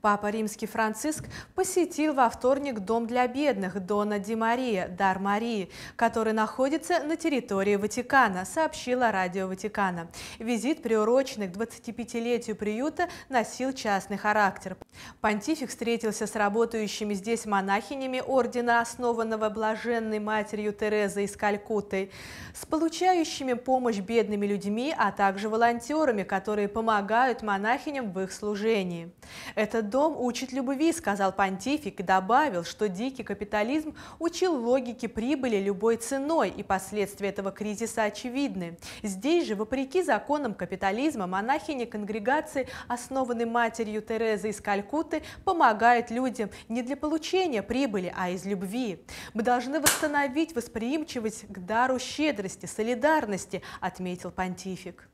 Папа Римский Франциск посетил во вторник Дом для бедных Дона Ди Мария, Дар Марии, который находится на территории Ватикана, сообщила Радио Ватикана. Визит, приуроченный к 25-летию приюта, носил частный характер. Понтифик встретился с работающими здесь монахинями ордена, основанного блаженной матерью Терезой из Калькутты, с получающими помощь бедными людьми, а также волонтерами, которые помогают монахиням в их служении. Этот дом учит любви, сказал понтифик и добавил, что дикий капитализм учил логике прибыли любой ценой, и последствия этого кризиса очевидны. Здесь же, вопреки законам капитализма, монахини конгрегации, основанной матерью Терезы из Калькутты, помогают людям не для получения прибыли, а из любви. Мы должны восстановить восприимчивость к дару щедрости, солидарности, отметил понтифик.